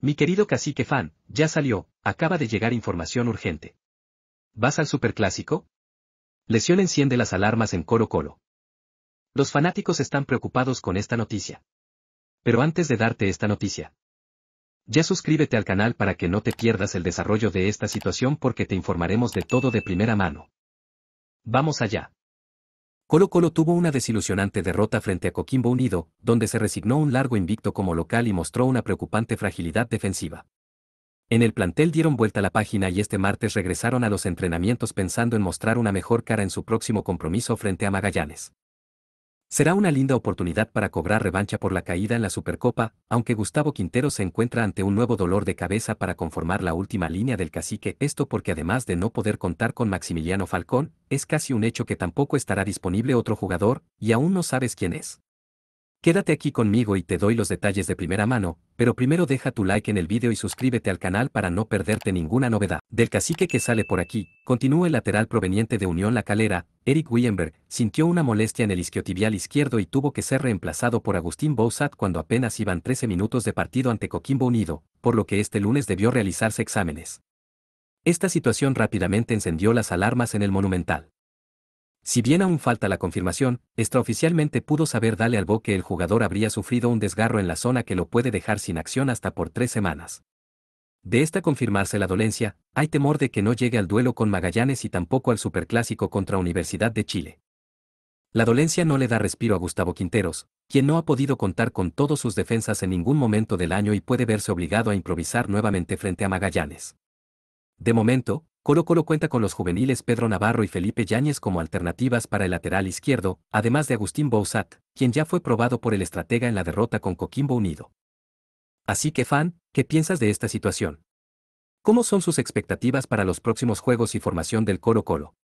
Mi querido cacique fan, ya salió, acaba de llegar información urgente. ¿Vas al superclásico? Lesión enciende las alarmas en Coro Colo. Los fanáticos están preocupados con esta noticia. Pero antes de darte esta noticia, ya suscríbete al canal para que no te pierdas el desarrollo de esta situación porque te informaremos de todo de primera mano. Vamos allá. Colo Colo tuvo una desilusionante derrota frente a Coquimbo Unido, donde se resignó un largo invicto como local y mostró una preocupante fragilidad defensiva. En el plantel dieron vuelta la página y este martes regresaron a los entrenamientos pensando en mostrar una mejor cara en su próximo compromiso frente a Magallanes. Será una linda oportunidad para cobrar revancha por la caída en la Supercopa, aunque Gustavo Quintero se encuentra ante un nuevo dolor de cabeza para conformar la última línea del cacique, esto porque además de no poder contar con Maximiliano Falcón, es casi un hecho que tampoco estará disponible otro jugador, y aún no sabes quién es. Quédate aquí conmigo y te doy los detalles de primera mano, pero primero deja tu like en el vídeo y suscríbete al canal para no perderte ninguna novedad. Del cacique que sale por aquí, continúa el lateral proveniente de Unión La Calera, Eric Willenberg, sintió una molestia en el isquiotibial izquierdo y tuvo que ser reemplazado por Agustín Bouzat cuando apenas iban 13 minutos de partido ante Coquimbo Unido, por lo que este lunes debió realizarse exámenes. Esta situación rápidamente encendió las alarmas en el Monumental. Si bien aún falta la confirmación, extraoficialmente pudo saber Dale Albo que el jugador habría sufrido un desgarro en la zona que lo puede dejar sin acción hasta por tres semanas. De esta confirmarse la dolencia, hay temor de que no llegue al duelo con Magallanes y tampoco al superclásico contra Universidad de Chile. La dolencia no le da respiro a Gustavo Quinteros, quien no ha podido contar con todos sus defensas en ningún momento del año y puede verse obligado a improvisar nuevamente frente a Magallanes. De momento, Colo Colo cuenta con los juveniles Pedro Navarro y Felipe Yáñez como alternativas para el lateral izquierdo, además de Agustín Bouzat, quien ya fue probado por el estratega en la derrota con Coquimbo Unido. Así que fan, ¿qué piensas de esta situación? ¿Cómo son sus expectativas para los próximos juegos y formación del Coro Colo?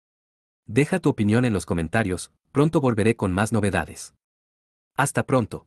Deja tu opinión en los comentarios, pronto volveré con más novedades. Hasta pronto.